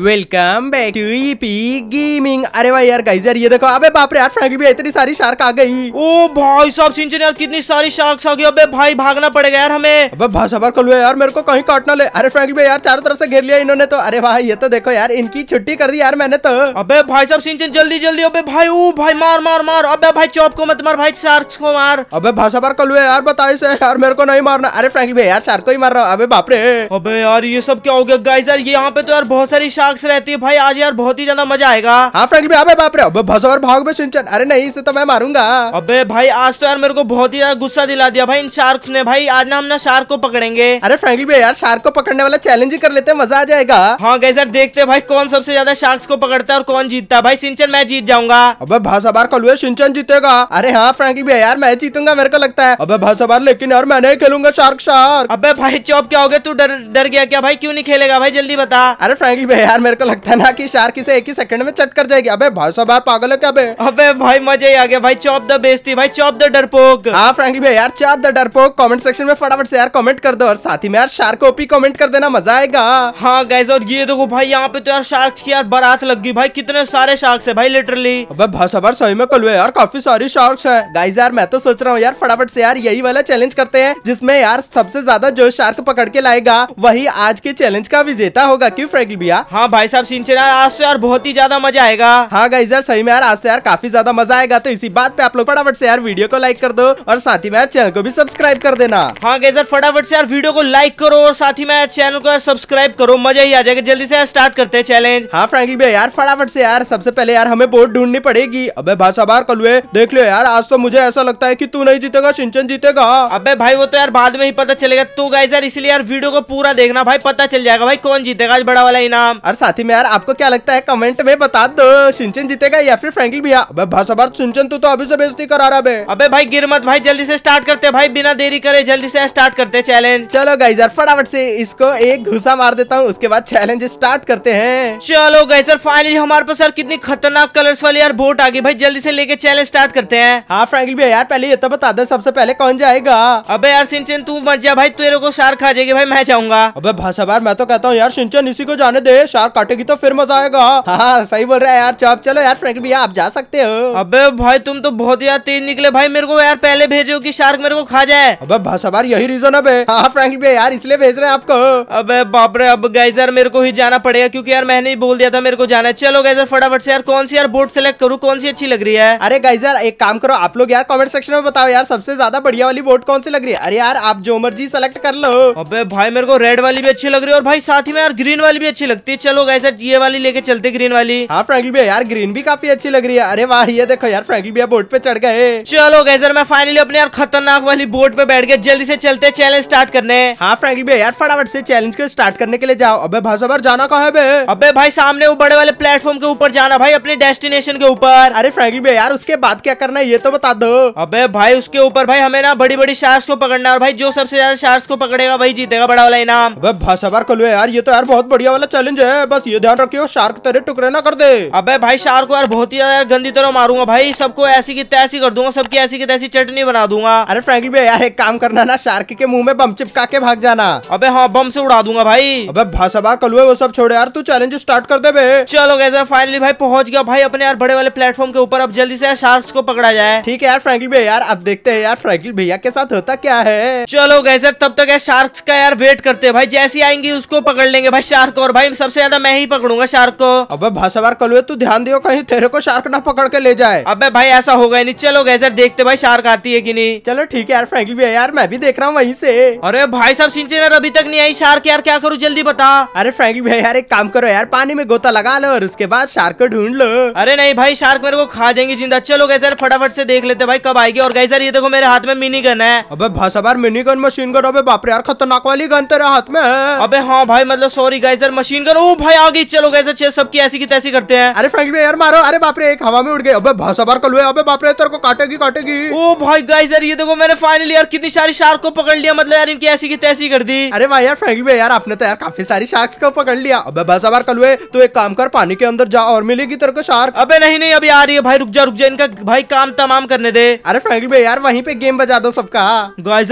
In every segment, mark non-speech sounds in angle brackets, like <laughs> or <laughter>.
Welcome back to EP gaming अरे भाई यार गाइस यार ये देखो अबे बाप रे यार फ्रैंकली भी इतनी सारी शार्क आ गई ओ भाई साहब सिंचन यार कितनी सारी शार्क्स आ गई अबे भाई भागना पड़ेगा यार हमें अबे भाई सबर कर लो यार मेरे को कहीं काटना ले अरे फ्रैंकली भी यार चारों तरफ से घेर लिया इन्होंने तो अरे भाई ये तो देखो यार इनकी छुट्टी कर दी यार मैंने तो अबे भाई साहब सिंचन जल्दी जल्दी अबे भाई ओ भाई मार मार मार अबे भाई चौप को मत मार भाई शार्क को मार अबे भाई सबर कर लो यार बताए से यार मेरे को नहीं मारना अरे फ्रैंकली भी यार शार्क को ही मार रहा अबे बाप रे अबे यार ये सब क्या हो गया गाइस यार यहाँ पे तो यार बहुत सारी शार्क्स रहती है भाई आज यार बहुत ही ज्यादा मजा आएगा हाँ भी अबे बाप रे अबे भसो और भाग में सुनचन अरे नहीं इसे तो मैं मारूंगा अबे भाई आज तो यार मेरे को बहुत ही ज्यादा गुस्सा दिला दिया भाई इन शार्क्स ने भाई आज ना हम ना शार्क को पकड़ेंगे अरे फ्रेंकली भी यार शार्क को पकड़ने वाला चैलेंज कर लेते हैं मजा आ जाएगा हाँ गए सर देखते भाई कौन सबसे ज्यादा शार्क्स को पकड़ता है और कौन जीतता है भाई सिंचन मैं जीत जाऊंगा अब कल हुए सिंचन जीतेगा अरे हाँ फ्रेंकली भी यार मैं जीतूंगा मेरे को लगता है अब भाषाबार लेकिन यार मैं नहीं खेलूंगा शार्क शार्क अब भाई चौप क्या हो गया तू डर डर गया क्या भाई क्यों नहीं खेलेगा भाई जल्दी बता अरे फ्रेंड भैया यार मेरे को लगता है ना कि शार्क इसे एक ही सेकंड में चट कर जाएगी अबे भाई सब आप पागल हो क्या अबे अबे भाई मजे आ गया भाई चौप द बेस्ती भाई चौप द डरपोक हाँ फ्रेंकली भाई यार चौप द डरपोक कमेंट सेक्शन में फटाफट से यार कमेंट कर दो और साथ ही में यार शार्क ओपी कमेंट कर देना मजा आएगा हाँ गैस और ये देखो भाई यहाँ पे तो यार शार्क की यार बारात लग गई भाई कितने सारे शार्क है भाई लिटरली अबे भाई सब सही में कल यार काफी सारी शार्क है गाइज यार मैं तो सोच रहा हूँ यार फटाफट से यार यही वाला चैलेंज करते हैं जिसमे यार सबसे ज्यादा जो शार्क पकड़ के लाएगा वही आज के चैलेंज का विजेता होगा क्यों फ्रेंकली भैया हाँ, हाँ भाई साहब सिंचन यार आज से तो यार बहुत ही ज्यादा मजा आएगा हाँ गाइज यार सही में यार आज से तो यार काफी ज्यादा मजा आएगा तो इसी बात पे आप लोग फटाफट से यार वीडियो को लाइक कर दो और साथ ही में यार चैनल को भी सब्सक्राइब कर देना हाँ गाइजर यार फटाफट से यार वीडियो को लाइक करो और साथ ही में यार चैनल को यार सब्सक्राइब करो मजा ही आ जाएगा जल्दी से यार स्टार्ट करते हैं चैलेंज हाँ फ्रेंकली भाई यार फटाफट से यार सबसे पहले यार हमें बोर्ड ढूंढनी पड़ेगी अब भाई साहब यार कलुए देख लो यार आज तो मुझे ऐसा लगता है की तू नहीं जीतेगा सिंचन जीतेगा अब भाई वो तो यार बाद में ही पता चलेगा तू तो गाइजर यार इसलिए यार वीडियो को पूरा देखना भाई पता चल जाएगा भाई कौन जीतेगा आज बड़ा वाला इनाम और साथ ही में यार आपको क्या लगता है कमेंट में बता दो सिंचन जीतेगा या फिर फ्रैंकलिन भैया अबे भाषाभार सिंचन तू तो अभी से बेजती करा रहा है अबे भाई गिर मत भाई जल्दी से स्टार्ट करते भाई बिना देरी करे जल्दी से स्टार्ट करते चैलेंज चलो गाइज यार फटाफट से इसको एक घुसा मार देता हूँ उसके बाद चैलेंज स्टार्ट करते हैं चलो गाइज सर फाइनली हमारे पास यार कितनी खतरनाक कलर वाली यार बोट आ गई भाई जल्दी से लेके चैलेंज स्टार्ट करते हैं हाँ फ्रैंकलिन भैया यार पहले ये तो बता दो सबसे पहले कौन जाएगा अब यार सिंचन तू मत जा भाई तेरे को शार खा जाएगी भाई मैं जाऊंगा अब भाषा मैं तो कहता हूँ यार सिंचन इसी को जाने दे चार काटेगी तो फिर मजा आएगा हाँ सही बोल रहा है यार चौप चलो यार फ्रेंक भैया आप जा सकते हो अबे भाई तुम तो बहुत यार तेज निकले भाई मेरे को यार पहले भेजो कि शार्क मेरे को खा जाए अब बस अब यही रीजन अब हाँ फ्रेंक भैया यार इसलिए भेज रहे हैं आपको अब बाप रे अब गाइस यार मेरे को ही जाना पड़ेगा क्यूँकी यार मैंने ही बोल दिया था मेरे को जाना चलो गाइस यार फटाफट से यार कौन सी यार बोर्ड सेलेक्ट करू कौन सी अच्छी लग रही है अरे गाइस यार एक काम करो आप लोग यार कॉमेंट सेक्शन में बताओ यार सबसे ज्यादा बढ़िया वाली बोर्ड कौन सी लग रही है अरे यार आप जो मर्जी सेलेक्ट कर लो अबे भाई मेरे को रेड वाली भी अच्छी लग रही है और भाई साथ ही में यार ग्रीन वाली भी अच्छी लगती है चलो गए सर ये वाली लेके चलते ग्रीन वाली हाँ फ्रैंकलिन भैया यार ग्रीन भी काफी अच्छी लग रही है अरे वाह ये देखो यार फ्रेंकली भैया बोट पे चढ़ गए चलो गए सर मैं फाइनली अपने यार खतरनाक वाली बोट पे बैठ गए जल्दी से चलते चैलेंज स्टार्ट करने हाँ फ्रेंकली भैया यार फटाफट से चैलेंज को स्टार्ट करने के लिए जाओ अबे भाई सब जाना कहा है अबे भाई सामने वो बड़े वाले प्लेटफॉर्म के ऊपर जाना भाई अपने डेस्टिनेशन के ऊपर अरे फ्रेंकली भैया यार उसके बाद क्या करना है ये तो बता दो अबे भाई उसके ऊपर भाई हमें ना बड़ी बड़ी शार्स को पकड़ना और भाई जो सबसे ज्यादा शार्स को पकड़ेगा वही जीतेगा बड़ा वाला इनाम भाषा बार खोलो यार ये तो यार बहुत बढ़िया वाला चैलेंज है है बस ये ध्यान रखियो शार्क तेरे टुकड़े ना कर दे अबे भाई शार्क को यार बहुत ही यार गंदी तरह मारूंगा भाई सबको ऐसी की तैसी कर दूंगा सबकी ऐसी की तैसी चटनी बना दूंगा अरे फ्रेंकली भाई यार एक काम करना ना शार्क के मुंह में बम चिपका के भाग जाना अबे हाँ बम से उड़ा दूंगा भाई अबे भाषा कलुए वो सब छोड़े यार तू चैलेंज स्टार्ट कर दे बे चलो गैसे फाइनली भाई पहुंच गया भाई अपने यार बड़े वाले प्लेटफॉर्म के ऊपर अब जल्दी से शार्क को पकड़ा जाए ठीक है यार फ्रेंकली भैया यार अब देखते हैं यार फ्रेंकली भैया के साथ होता क्या है चलो गैसे तब तक यार शार्क का यार वेट करते हैं भाई जैसी आएंगे उसको पकड़ लेंगे भाई शार्क और भाई सबसे तो मैं ही पकड़ूंगा शार्क को अब भाई सवार तू ध्यान दियो कहीं तेरे को शार्क ना पकड़ के ले जाए अब भाई ऐसा होगा नहीं चलो गैजर देखते भाई शार्क आती है कि नहीं चलो ठीक है यार फ्रेंकली भी है यार मैं भी देख रहा हूँ वहीं से अरे भाई साहब सिंचनर अभी तक नहीं आई शार्क यार क्या करूँ जल्दी बता अरे फ्रेंकली भाई यार एक काम करो यार पानी में गोता लगा लो और उसके बाद शार्क को ढूंढ लो अरे नहीं भाई शार्क मेरे को खा जाएंगे जिंदा चलो गैजर फटाफट से देख लेते भाई कब आएगी और गैजर ये देखो मेरे हाथ में मिनी गन है अब भाषा मिनी गन मशीन गन अब बापरे यार खतरनाक वाली गन तेरे हाथ में अब अबे हाँ भाई मतलब सॉरी गैसर मशीन गन ओ भाई आगे चलो कैसे सब सबकी ऐसी की तैसी करते हैं अरे में यार मारो अरे बापरे एक हवा में उड़ गए अबे सवार कल हुए अबे रे तेरे को काटेगी काटेगी ओ भाई गाइस यार ये देखो मैंने फाइनली यार कितनी सारी शार्क को पकड़ लिया मतलब यार इनकी ऐसी की तैसी कर दी अरे भाई यार में यार आपने तो यार काफी सारी शार्क को पकड़ लिया अबे सवार कल हुए तो एक काम कर पानी के अंदर जा और मिलेगी तेरे को शार्क अबे नहीं नहीं अभी आ रही है भाई रुक जा रुक जा इनका भाई काम तमाम करने दे अरे फ्रेंड में यार वहीं पे गेम बजा दो सबका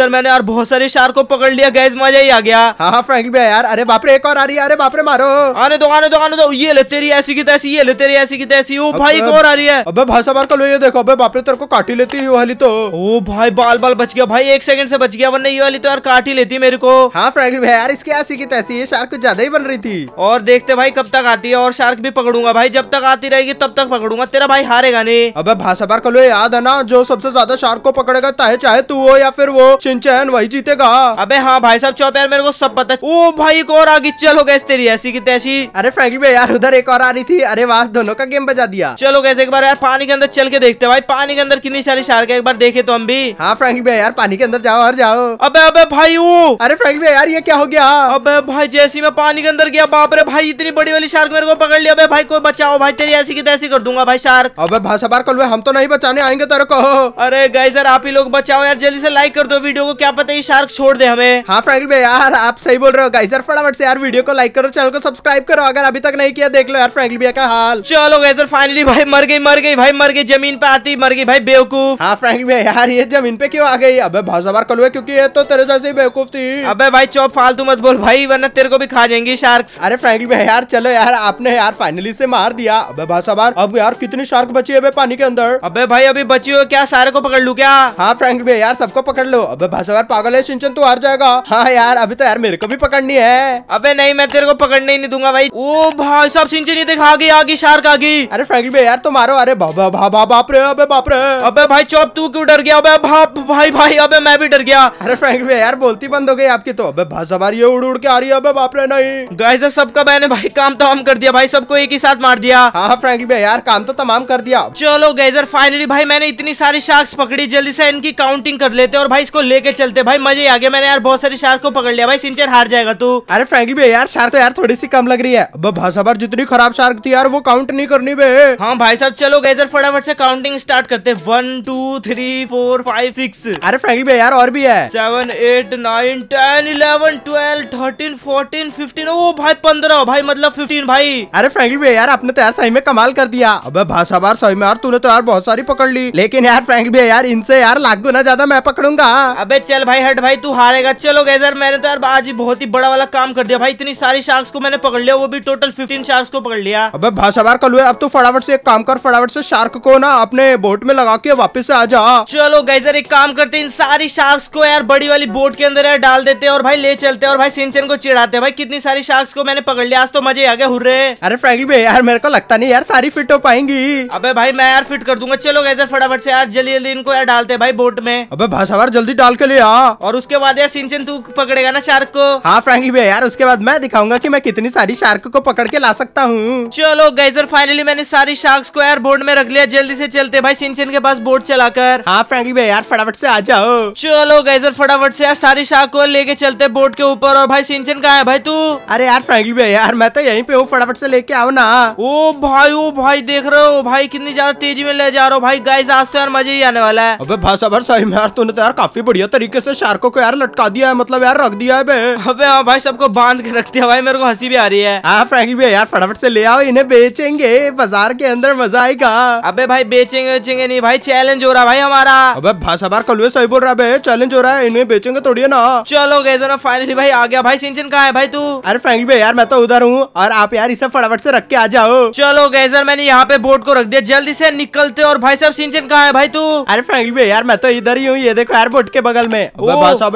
यार मैंने यार बहुत सारे शार्क को पकड़ लिया गैस मजा ही आ गया हाँ फ्रेंड में यार अरे बापरे एक और आ रही है अरे बापरे मारो आने दो आने दो आने दो ये ले तेरी ऐसी की तैसी ये ले तेरी ऐसी की तैसी ओ भाई एक और आ रही है अबे भाई साहब का लो ये देखो अबे बाप रे तेरे को काटी लेती है वाली तो ओ भाई बाल बाल बच गया भाई एक सेकंड से बच गया वरना ये वाली तो यार काटी लेती मेरे को हाँ फ्रेंड भाई यार इसकी ऐसी की तैसी ये शार्क कुछ ज्यादा ही बन रही थी और देखते भाई कब तक आती है और शार्क भी पकड़ूंगा भाई जब तक आती रहेगी तब तक पकड़ूंगा तेरा भाई हारेगा नहीं अब भाषा बार कलो याद है ना जो सबसे ज्यादा शार्क को पकड़ेगा चाहे चाहे तू हो या फिर वो चिंचन वही जीतेगा अबे हाँ भाई साहब चौप यार मेरे को सब पता ओ भाई एक और आगे चलो गए तेरी ऐसी की तैसी ऐसी अरे फ्रेंकी भाई यार उधर एक और आ रही थी अरे वहां दोनों का गेम बजा दिया चलो कैसे एक बार यार पानी के अंदर चल के देखते भाई पानी के अंदर कितनी सारी शार्क है एक बार देखे तो हम भी हाँ फ्रेंकी भाई यार पानी के अंदर जाओ और जाओ अब अब भाई वो अरे फ्रेंकी भाई यार ये क्या हो गया अब भाई जैसी मैं पानी के अंदर गया बाप रे भाई इतनी बड़ी वाली शार्क मेरे को पकड़ लिया भाई कोई बचाओ भाई तेरी ऐसी की तैसी कर दूंगा भाई शार्क अब सवार बार कल हम तो नहीं बचाने आएंगे तेरे को अरे गाइस यार आप ही लोग बचाओ यार जल्दी से लाइक कर दो वीडियो को क्या पता ये शार्क छोड़ दे हमें हाँ फ्रेंकी भाई यार आप सही बोल रहे हो गाइस यार फटाफट से यार वीडियो को लाइक करो चैनल को सब्सक्राइब सब्सक्राइब करो अगर अभी तक नहीं किया देख लो यार फ्रैंकली भैया का हाल चलो गैसर फाइनली भाई मर गई मर गई भाई मर गई जमीन पे आती मर गई भाई बेवकूफ हाँ फ्रैंकली भैया यार ये जमीन पे क्यों आ गई अब भाव सवार कल क्यूँकी ये तो तेरे जैसे बेवकूफ थी अब भाई चौप फालतू मत बोल भाई वरना तेरे को भी खा जाएंगी शार्क अरे फ्रैंकली भैया यार चलो यार आपने यार फाइनली से मार दिया अब बहुत सवार अब यार कितनी शार्क बची है पानी के अंदर अब भाई अभी बची हो क्या सारे को पकड़ लू क्या हाँ फ्रैंकली भैया यार सबको पकड़ लो अब भाव सवार पागल है सिंचन तू तो हार जाएगा हाँ यार अभी तो यार मेरे को भी पकड़नी है अबे नहीं मैं तेरे को पकड़ने ही नहीं दूंगा दूंगा भाई ओ भाई सब सिंचरी देख आगे आगे शार्क आगे अरे फ्रेंकली भाई यार तुम तो मारो अरे बाप रे अबे बाप रे अबे भाई चौप तू क्यों डर गया अबे भाप भाई भाई अबे मैं भी डर गया अरे फ्रेंकली भाई यार बोलती बंद हो गई आपकी तो अबे भाई सवार ये उड़ उड़ के आ रही है अबे बाप रे नहीं गाइस सबका मैंने भाई काम तमाम तो कर दिया भाई सबको एक ही साथ मार दिया हाँ फ्रेंकली भाई यार काम तो तमाम कर दिया चलो गैजर फाइनली भाई मैंने इतनी सारी शार्क्स पकड़ी जल्दी से इनकी काउंटिंग कर लेते और भाई इसको लेके चलते भाई मजे आ गया मैंने यार बहुत सारी शार्क को पकड़ लिया भाई सिंचर हार जाएगा तू अरे फ्रेंकली भाई यार शार्क तो यार थोड़ी सी कम लग रही है अब भाई साहब जितनी खराब शार्क थी यार वो काउंट नहीं करनी बे हाँ भाई साहब चलो गए फटाफट से काउंटिंग स्टार्ट करते one two three four five six अरे फ्रेंकी भाई यार और भी है seven eight nine ten eleven twelve thirteen fourteen fifteen ओ भाई पंद्रह भाई मतलब फिफ्टीन भाई अरे फ्रेंकी भाई यार आपने तो यार सही में कमाल कर दिया अब भाई साहब सही में यार तूने तो यार बहुत सारी पकड़ ली लेकिन यार फ्रैंकी भाई यार इनसे यार लाख गुना ज्यादा मैं पकड़ूंगा अबे चल भाई हट भाई तू हारेगा चलो गए मैंने तो यार आज ही बहुत ही बड़ा वाला काम कर दिया भाई इतनी सारी शार्क्स को मैंने पकड़ पकड़ लिया वो भी टोटल फिफ्टीन शार्क को पकड़ लिया अब भाषा सवार कल अब तो फटाफट से एक काम कर फटाफट से शार्क को ना अपने बोट में लगा के वापस आ जा चलो गैजर एक काम करते इन सारी शार्क को यार बड़ी वाली बोट के अंदर यार डाल देते और भाई ले चलते और भाई सिंचन को चिड़ाते भाई कितनी सारी शार्क को मैंने पकड़ लिया आज तो मजे आ गए हुर्रे अरे फ्रेंकली भाई यार मेरे को लगता नहीं यार सारी फिट हो पाएंगी अबे भाई मैं यार फिट कर दूंगा चलो गैजर फटाफट से यार जल्दी जल्दी इनको यार डालते भाई बोट में अब भाषा जल्दी डाल के ले आ और उसके बाद यार सिंचन तू पकड़ेगा ना शार्क को हाँ फ्रेंकली भाई यार उसके बाद मैं दिखाऊंगा की मैं कितनी सारी सारी शार्क को पकड़ के ला सकता हूँ चलो गैजर फाइनली मैंने सारी शार्क को बोर्ड में रख लिया जल्दी से चलते भाई सिंचन के पास बोर्ड चलाकर हाँ फ्रेंकली भाई यार फटाफट से आ जाओ चलो गैजर फटाफट से यार सारी शार्क को लेके चलते बोर्ड के ऊपर और भाई सिंचन कहा है भाई तू अरे यार फ्रेंकली भाई यार मैं तो यही पे हूँ फटाफट से लेके आओ ना ओ भाई ओ भाई देख रहे हो भाई कितनी ज्यादा तेजी में ले जा रहा हो भाई गाइस आज तो यार मजे ही आने वाला है अबे भाई साहब सही में यार तूने तो यार काफी बढ़िया तरीके से शार्को को यार लटका दिया है मतलब यार रख दिया है अबे हाँ भाई सबको बांध के रख दिया भाई मेरे को हंसी भी आ रही है हाँ फ्रैंकी भैया यार फटाफट से ले आओ इन्हें बेचेंगे बाजार के अंदर मजा आएगा अबे भाई बेचेंगे बेचेंगे नहीं भाई चैलेंज हो रहा भाई हमारा अबे भाषा बार कलवे सही बोल रहा है चैलेंज हो रहा है इन्हें बेचेंगे थोड़ी ना चलो गए फाइनली भाई आ गया भाई सिंचन कहा है भाई तू अरे फ्रेंकी भैया यार मैं तो उधर हूँ और आप यार इसे फटाफट से रख के आ जाओ चलो गए मैंने यहाँ पे बोट को रख दिया जल्दी से निकलते और भाई साहब सिंचन कहा है भाई तू अरे फ्रेंकी भाई यार मैं तो इधर ही हूँ ये देखो यार बोट के बगल में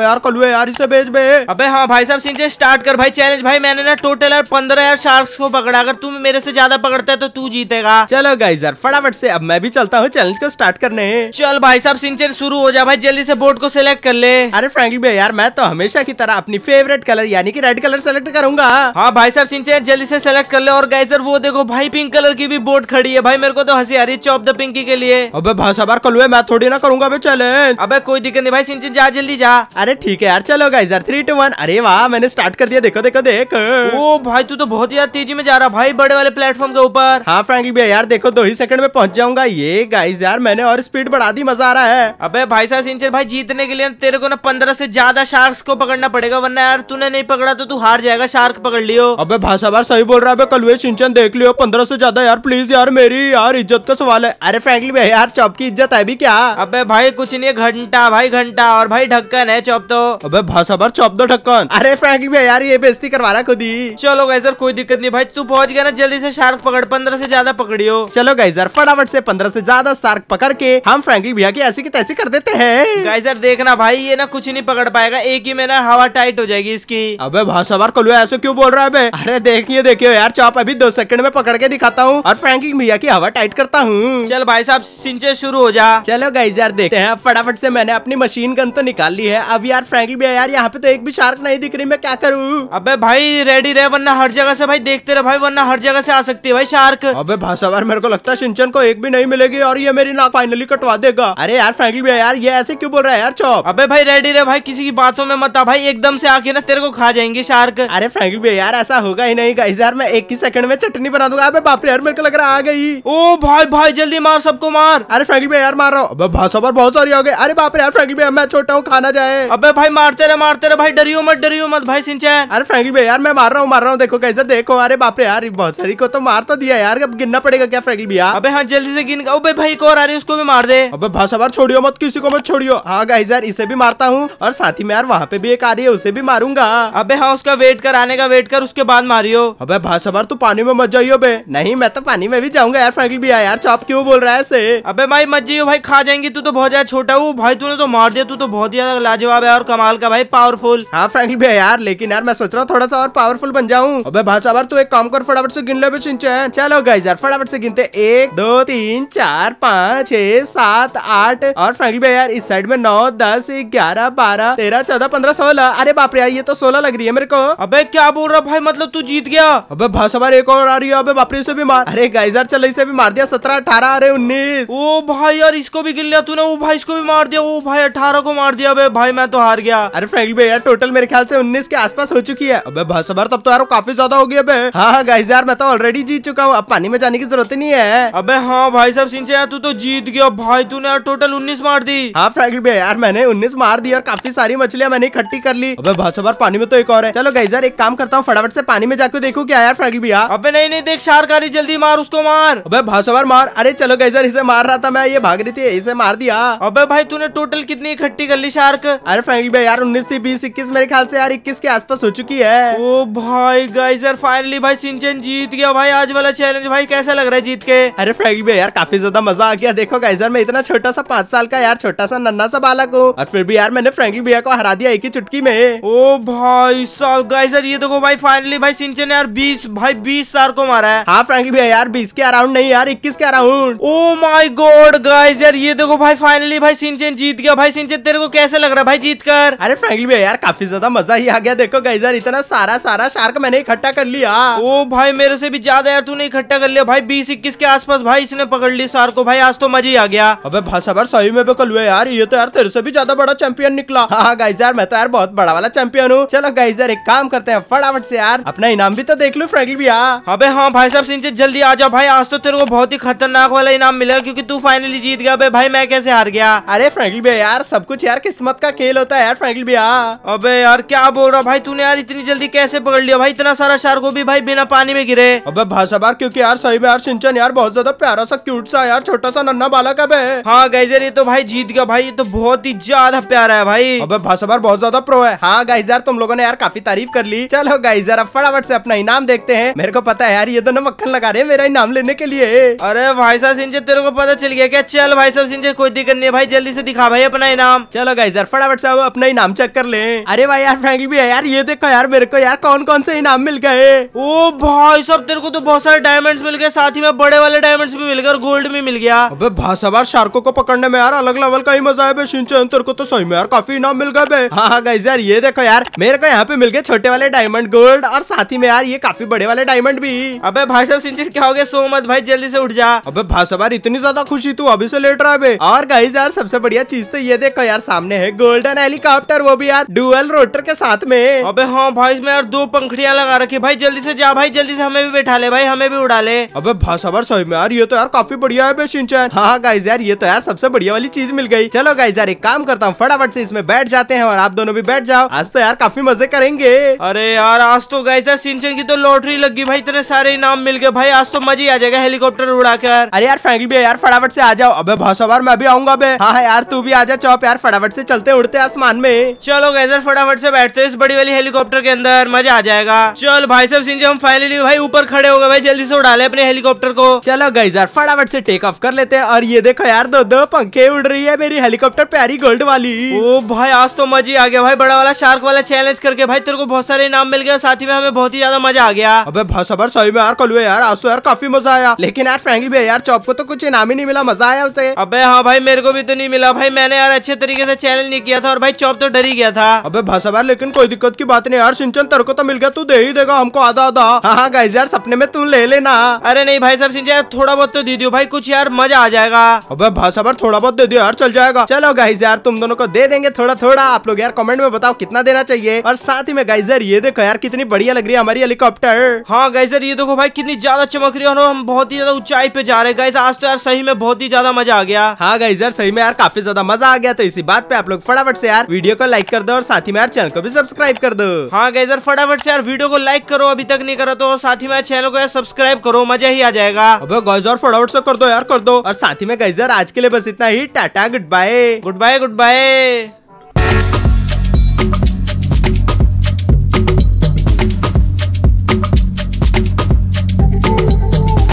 यार कलुए यार इसे भेज बे अबे हाँ भाई साहब सिंचन स्टार्ट कर भाई चैलेंज भाई मैंने ना टोटल पंद्रह यार शार्क्स को पकड़ा अगर तुम मेरे से ज्यादा पकड़ता है तो तू जीतेगा चलो गाई सर फटाफट से अब मैं भी चलता हूँ चैलेंज को स्टार्ट करने चल भाई साहब सिंचर शुरू हो जाए भाई जल्दी से बोर्ड को सिलेक्ट कर ले अरे फ्रेंकली भाई यार मैं तो हमेशा की तरह अपनी फेवरेट कलर यानी कि रेड कलर सेलेक्ट करूंगा हाँ भाई साहब सिंचर जल्दी से सिलेक्ट कर ले और गाइजर वो देखो भाई पिंक कलर की भी बोर्ड खड़ी है भाई मेरे को तो हंसी आ रही चौप द पिंकी के लिए अब भाई साहब कल हुए मैं थोड़ी ना करूंगा चैलेंज अब कोई दिक्कत नहीं भाई सिंचर जा जल्दी जा अरे ठीक है यार चलो गाइजर थ्री टू वन अरे वाह मैंने स्टार्ट कर दिया देखो देखो देख ओ भाई तू तो बहुत ही तेजी में जा रहा भाई बड़े वाले प्लेटफॉर्म के ऊपर हाँ फ्रेंकली भैया यार देखो दो ही सेकंड में पहुंच जाऊंगा ये गाइस यार मैंने और स्पीड बढ़ा दी मजा आ रहा है अबे भाई साहब सिंचर भाई जीतने के लिए तेरे को ना पंद्रह से ज्यादा शार्क को पकड़ना पड़ेगा वरना यार तूने नहीं पकड़ा तो तू हार जाएगा शार्क पकड़ लियो अब भाई साहब सही बोल रहा है वे सिंचन देख लियो पंद्रह से ज्यादा यार प्लीज यार मेरी यार इज्जत का सवाल है अरे फ्रेंकली भैया यार चौप की इज्जत है भी क्या अब भाई कुछ नहीं घंटा भाई घंटा और भाई ढक्कन है चौप तो अब भाषा बार चौप दो ढक्कन अरे फ्रेंकली भैया यार ये बेजती करवा रहा खुद ही चलो चलो गाइजर कोई दिक्कत नहीं भाई तू पहुंच गया ना जल्दी से शार्क पकड़ पंद्रह से ज्यादा पकड़ियो चलो गाइजर फटाफट से पंद्रह से ज्यादा शार्क पकड़ के हम फ्रेंकलिन भैया की ऐसी की तैसी कर देते हैं गाइजर देखना भाई ये ना कुछ नहीं पकड़ पाएगा एक ही में ना हवा टाइट हो जाएगी इसकी अब भाई सवार कलू ऐसे क्यों बोल रहा है अरे देखिए देखियो यार चौप अभी दो सेकंड में पकड़ के दिखाता हूँ और फ्रेंकली भैया की हवा टाइट करता हूँ चल भाई साहब सिंचे शुरू हो जा चलो गाइज यार देखते हैं फटाफट से मैंने अपनी मशीन गन तो निकाल ली है अब यार फ्रेंकली भैया यार यहाँ पे तो एक भी शार्क नहीं दिख रही मैं क्या करूँ अब भाई रेडी रहे वरना हर जगह से भाई देखते रहे भाई वरना हर जगह से आ सकती है भाई शार्क अबे भाषावार मेरे को लगता है सिंचन को एक भी नहीं मिलेगी और ये मेरी नाक फाइनली कटवा देगा अरे यार फ्रेंकली भैया यार ये ऐसे क्यों बोल रहा है यार चौप अबे भाई रेडी रहे भाई किसी की बातों में मत आ भाई एकदम से आके ना तेरे को खा जाएंगे शार्क अरे फ्रेंकली भैया यार ऐसा होगा ही नहीं गाइस यार मैं एक ही सेकंड में चटनी बना दूंगा अबे बाप रे यार मेरे को लग रहा आ गई ओ भाई भाई जल्दी मार सबको मार अरे फ्रेंकली भैया यार मार रहा हूँ अबे भाषावार बहुत सारी हो गए अरे बाप रे यार फ्रेंकली भैया मैं छोटा हूँ खाना जाए अबे भाई मारते रहे मारते रहे भाई डरियो मत डरियो मत भाई सिंचन अरे फ्रेंकली भैया यार मैं मार रहा हूँ मार रहा हूँ देखो कैसे देखो अरे बाप रे यार बहुत सारी को तो मार तो दिया यार अब गिनना पड़ेगा क्या फ्रेंकली भैया अबे हाँ जल्दी से गिन अबे भाई को आ रही उसको भी मार दे अबे भाषा बार छोड़ियो मत किसी को मत छोड़ियो हाँ गाइज यार इसे भी मारता हूँ और साथ ही में यार वहाँ पे भी एक आ रही है उसे भी मारूंगा अब हाँ उसका वेट कर आने का वेट कर उसके बाद मारियो अब भाषा बार तू पानी में मत जाइयो बे नहीं मैं तो पानी में भी जाऊंगा यार फ्रेगल भैया यार चाप क्यों बोल रहा है ऐसे अब भाई मत जाइयो भाई खा जाएंगी तू तो बहुत ज्यादा छोटा हूँ भाई तूने तो मार दिया तू तो बहुत ज्यादा लाजवाब है और कमाल का भाई पावरफुल हाँ फ्रेंकल भैया यार लेकिन यार मैं सोच रहा हूँ थोड़ा सा और पावरफुल बन जाऊँ हूँ अबे भाषा बार तू एक काम कर फटाफट से गिन ले चैन चलो गई यार फटाफट से गिनते एक दो तीन चार पाँच छह सात आठ और फ्रेंकली भाई यार इस साइड में नौ दस ग्यारह बारह तेरह चौदह पंद्रह सोलह अरे बाप रे यार ये तो सोलह लग रही है मेरे को अबे क्या बोल रहा भाई मतलब तू जीत गया अबे भाषा बार एक और आ रही है अबे बाप रे इसे भी मार अरे गाइस यार चलो इसे भी मार दिया सत्रह अठारह अरे उन्नीस ओ भाई यार इसको भी गिन लिया तूने वो भाई इसको भी मार दिया वो भाई अठारह को मार दिया अबे भाई मैं तो हार गया अरे फ्रेंकली भाई यार टोटल मेरे ख्याल से उन्नीस के पास हो चुकी है अबे भाषा बार तब तो यार काफी काफी ज्यादा हो गया हाँ हाँ गाइस यार मैं तो ऑलरेडी जीत चुका हूँ अब पानी में जाने की जरूरत ही नहीं है अब हाँ भाई साहब सिंचे तू तो जीत गया भाई तूने यार टोटल उन्नीस मार दी हाँ फ्रैंकल भैया यार मैंने उन्नीस मार दी और काफी सारी मछलियाँ मैंने इकट्ठी कर ली अब भाई साहब पानी में तो एक और है चलो गाइस यार एक काम करता हूँ फटाफट से पानी में जाकर देखो क्या यार फ्रैंकल भैया अब नहीं नहीं देख कर जल्दी मार उसको मार अब भाई साहब मार अरे चलो गाइस यार इसे मार रहा था मैं ये भाग रही थी इसे मार दिया अब भाई तूने टोटल कितनी इकट्ठी कर ली शार्क अरे फ्रैंकल भैया यार उन्नीस थी बीस इक्कीस मेरे ख्याल से यार इक्कीस के आसपास हो चुकी है ओ भाई भाई गाइस यार फाइनली भाई सिंचन जीत गया भाई आज वाला चैलेंज भाई कैसा लग रहा है जीत के अरे फ्रैंकी भाई यार काफी ज्यादा मजा आ गया देखो गाइस यार मैं इतना छोटा सा पांच साल का यार छोटा सा नन्ना सा बालक हूँ और फिर भी यार मैंने फ्रैंकी भैया को हरा दिया एक ही चुटकी में ओ भाई साहब गाइस यार ये देखो भाई फाइनली भाई सिंचन यार बीस भाई बीस साल को मारा है हाँ फ्रैंकी भैया यार बीस के अराउंड नहीं यार इक्कीस के around oh my God guys यार ये देखो भाई फाइनली भाई सिंचन जीत गया भाई सिंचन तेरे को कैसे लग रहा है भाई जीत कर अरे फ्रेंकली भैया यार काफी ज्यादा मजा ही आ गया देखो गाइस यार इतना सारा सारा शार्क मैंने मैंने इकट्ठा कर लिया ओ भाई मेरे से भी ज्यादा यार तूने इकट्ठा कर लिया भाई बीस इक्कीस के आसपास भाई इसने पकड़ ली सार को भाई आज तो मजा ही आ गया अबे भाषावर सही में बेकल हुए यार ये तो यार तेरे से भी ज्यादा बड़ा चैंपियन निकला <laughs> हाँ गाइज यार मैं तो यार बहुत बड़ा वाला चैंपियन हूँ चलो गाइज यार एक काम करते हैं फटाफट से यार अपना इनाम भी तो देख लो फ्रेंकली भैया हाँ। अबे हाँ भाई साहब सिंह जल्दी आ जाओ भाई आज तो तेरे को बहुत ही खतरनाक वाला इनाम मिलेगा क्योंकि तू फाइनली जीत गया अबे भाई मैं कैसे हार गया अरे फ्रेंकली भैया यार सब कुछ यार किस्मत का खेल होता है यार फ्रेंकली भैया हाँ। अबे यार क्या बोल रहा भाई तूने यार इतनी जल्दी कैसे पकड़ लिया भाई इतना सारा शार गोभी भाई बिना पानी में गिरे अब भाषा बार क्यूँकी यार सही में यार सिंचन यार बहुत ज्यादा प्यारा सा क्यूट सा यार छोटा सा नन्ना बालक अब हाँ गाइजर ये तो भाई जीत गया भाई ये तो बहुत ही ज्यादा प्यारा है भाई अब भाषा बार बहुत ज्यादा प्रो है हाँ गाइजर तुम लोगों ने यार काफी तारीफ कर ली चलो गाइजर अब फटाफट से अपना इनाम देखते हैं मेरे को पता है यार ये दोनों मक्खन लगा रहे हैं मेरा इनाम लेने के लिए अरे भाई साहब सिंचे तेरे को पता चल गया क्या चल भाई साहब सिंचे कोई दिक्कत नहीं है भाई जल्दी से दिखा भाई अपना इनाम चलो गाइजर फटाफट से अपना इनाम चेक कर ले अरे भाई यार फ्रेंकली भी है यार ये देखो यार मेरे को यार कौन कौन से इनाम इनाम मिल गए ओ भाई सब तेरे को तो बहुत सारे डायमंड मिल गए साथ ही में बड़े वाले डायमंड भी मिल गए और गोल्ड भी मिल गया अबे भाषावार शार्को को पकड़ने में यार अलग लेवल का ही मजा है सिंचन तेरे को तो सही में यार काफी इनाम मिल गए हाँ यार ये देखो यार मेरे को यहाँ पे मिल गए छोटे वाले डायमंड गोल्ड और साथ ही में यार ये काफी बड़े वाले डायमंड भी अबे भाई साहब सिंचन क्या हो गया सो मत भाई जल्दी से उठ जा अबे भाई साहब यार इतनी ज्यादा खुशी तू अभी से लेट रहा है और गाई यार सबसे बढ़िया चीज तो ये देखो यार सामने है गोल्डन हेलीकॉप्टर वो भी यार डुअल रोटर के साथ में अबे हाँ भाई मैं यार दो पंखड़िया लगा रखी भाई जल्दी से जा भाई जल्दी से हमें भी बैठा ले भाई हमें भी उड़ा ले अबे सबर सही में यार ये तो यार काफी बढ़िया है सिंचन हाँ गाइज हाँ, यार ये तो यार सबसे बढ़िया वाली चीज मिल गई चलो गाइज यार एक काम करता हूँ फटाफट से इसमें बैठ जाते हैं और आप दोनों भी बैठ जाओ आज तो यार काफी मजे करेंगे अरे यार आज तो गाइज यार सिंचन की तो लॉटरी लग गई भाई इतने सारे इनाम मिल गए भाई आज तो मजे आ जाएगा हेलीकॉप्टर उड़ा के यार अरे यार फ्रैंकली भी यार फटाफट से आ जाओ अब भाषा मैं भी आऊंगा अब हाँ, हाँ यार तू भी आ जा चौप यार फटाफट से चलते उड़ते आसमान में चलो गैजर फटाफट से बैठते इस बड़ी वाली हेलीकॉप्टर के अंदर मजा आ जाएगा चल भाई साहब सिंह हम फाइनली भाई ऊपर खड़े हो गए भाई जल्दी से उड़ा ले अपने हेलीकॉप्टर को चलो गई यार फटाफट से टेक ऑफ कर लेते हैं और ये देखो यार दो दो पंखे उड़ रही है मेरी हेलीकॉप्टर प्यारी गोल्ड वाली ओ भाई आज तो मजे आ गया भाई बड़ा वाला शार्क वाला चैलेंज करके भाई तेरे को बहुत सारे इनाम मिल गया साथ ही में हमें बहुत ही ज्यादा मजा आ गया अब भाई सही में यार कल यार आज तो यार काफी मजा आया लेकिन यार फ्रेंकली भाई यार चौप को तो कुछ इनाम ही नहीं मिला मजा आया उसे अब हाँ भाई मेरे को भी तो नहीं मिला भाई मैंने यार अच्छे तरीके से चैलेंज नहीं किया था और भाई चौप तो डर ही गया था अब भाषा लेकिन कोई दिक्कत की बात नहीं यार सिंचन तेरे को तो मिल गया तू दे नहीं देगा हमको आधा आधा हाँ गाइज हाँ, यार सपने में तुम ले लेना अरे नहीं भाई साहब सिंह थोड़ा बहुत तो दे दियो भाई कुछ यार मजा आ जाएगा अबे भाई साहब थोड़ा बहुत दे दियो यार चल जाएगा चलो गाइज यार तुम दोनों को दे देंगे थोड़ा थोड़ा आप लोग यार कमेंट में बताओ कितना देना चाहिए और साथ ही में गाइज यार ये देखो यार कितनी बढ़िया लग रही है हमारी हेलीकॉप्टर हाँ गाइजर यार ये देखो भाई कितनी ज्यादा चमक रही है और हम बहुत ही ज्यादा ऊंचाई पे जा रहे हैं गाइज आज तो यार सही में बहुत ही ज्यादा मजा आ गया हाँ गाइजर यार सही में यार काफी ज्यादा मजा आ गया तो इसी बात पे आप लोग फटाफट से यार वीडियो को लाइक कर दो और साथ ही में यार चैनल को भी सब्सक्राइब कर दो हाँ गाइजर यार फटाफट से यार वीडियो को लाइक करो अभी तक नहीं करा तो साथ ही मेरे चैनल को सब्सक्राइब करो मजा ही आ जाएगा अबे और फटाउट से कर दो यार कर दो और साथ ही में गाइजर आज के लिए बस इतना ही ta-ta goodbye goodbye good bye